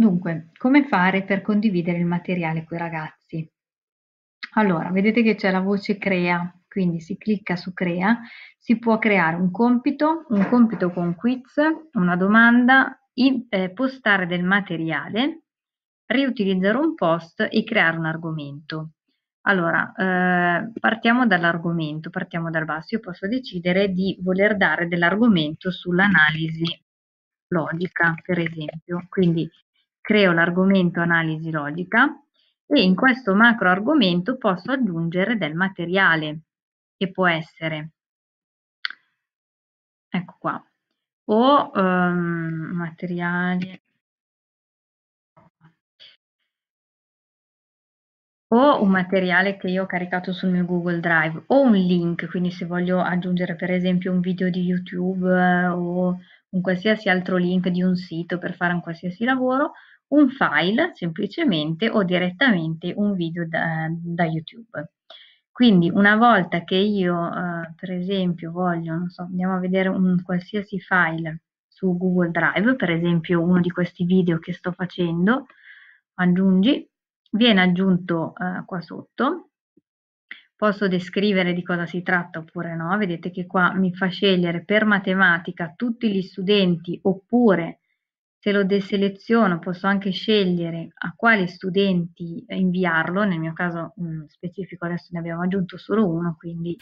Dunque, come fare per condividere il materiale con i ragazzi? Allora, vedete che c'è la voce crea, quindi si clicca su crea, si può creare un compito, un compito con quiz, una domanda, eh, postare del materiale, riutilizzare un post e creare un argomento. Allora, eh, partiamo dall'argomento, partiamo dal basso. Io posso decidere di voler dare dell'argomento sull'analisi logica, per esempio. Quindi creo l'argomento analisi logica e in questo macro argomento posso aggiungere del materiale che può essere, ecco qua, o um, ehm, materiale o un materiale che io ho caricato sul mio Google Drive o un link, quindi se voglio aggiungere per esempio un video di YouTube eh, o un qualsiasi altro link di un sito per fare un qualsiasi lavoro, un file semplicemente o direttamente un video da, da YouTube. Quindi una volta che io, eh, per esempio, voglio, non so, andiamo a vedere un qualsiasi file su Google Drive, per esempio uno di questi video che sto facendo, aggiungi, viene aggiunto eh, qua sotto, posso descrivere di cosa si tratta oppure no, vedete che qua mi fa scegliere per matematica tutti gli studenti oppure se lo deseleziono posso anche scegliere a quali studenti eh, inviarlo, nel mio caso mm, specifico adesso ne abbiamo aggiunto solo uno, quindi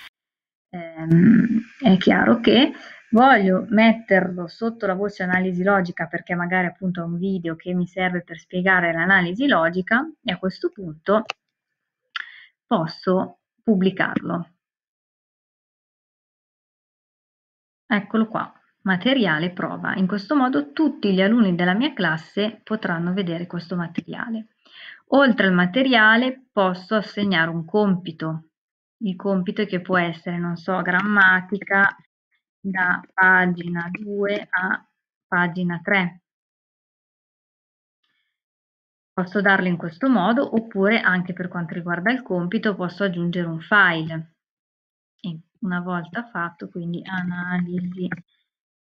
ehm, è chiaro che voglio metterlo sotto la voce analisi logica perché magari appunto è un video che mi serve per spiegare l'analisi logica e a questo punto posso pubblicarlo. Eccolo qua materiale prova. In questo modo tutti gli alunni della mia classe potranno vedere questo materiale. Oltre al materiale posso assegnare un compito, il compito che può essere, non so, grammatica da pagina 2 a pagina 3. Posso darlo in questo modo oppure anche per quanto riguarda il compito posso aggiungere un file. E una volta fatto, quindi analisi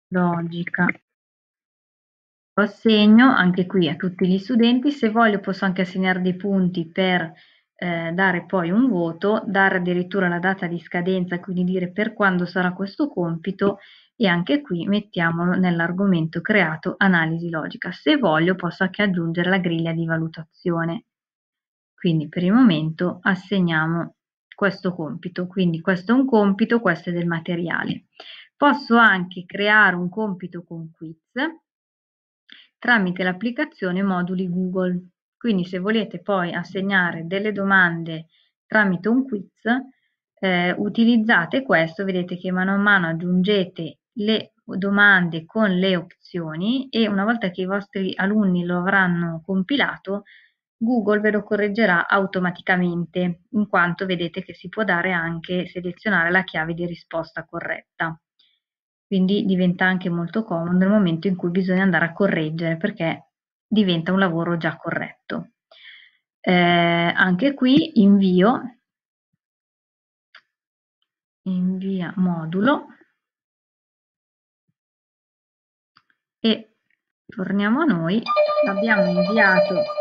logica. Lo assegno anche qui a tutti gli studenti, se voglio posso anche assegnare dei punti per eh, dare poi un voto, dare addirittura la data di scadenza, quindi dire per quando sarà questo compito e anche qui mettiamolo nell'argomento creato analisi logica. Se voglio posso anche aggiungere la griglia di valutazione. Quindi per il momento assegniamo questo compito. Quindi questo è un compito, questo è del materiale. Posso anche creare un compito con quiz tramite l'applicazione moduli Google. Quindi se volete poi assegnare delle domande tramite un quiz, eh, utilizzate questo, vedete che mano a mano aggiungete le domande con le opzioni e una volta che i vostri alunni lo avranno compilato Google ve lo correggerà automaticamente, in quanto vedete che si può dare anche selezionare la chiave di risposta corretta. Quindi diventa anche molto comodo nel momento in cui bisogna andare a correggere perché diventa un lavoro già corretto. Eh, anche qui invio, invia modulo e torniamo a noi, abbiamo inviato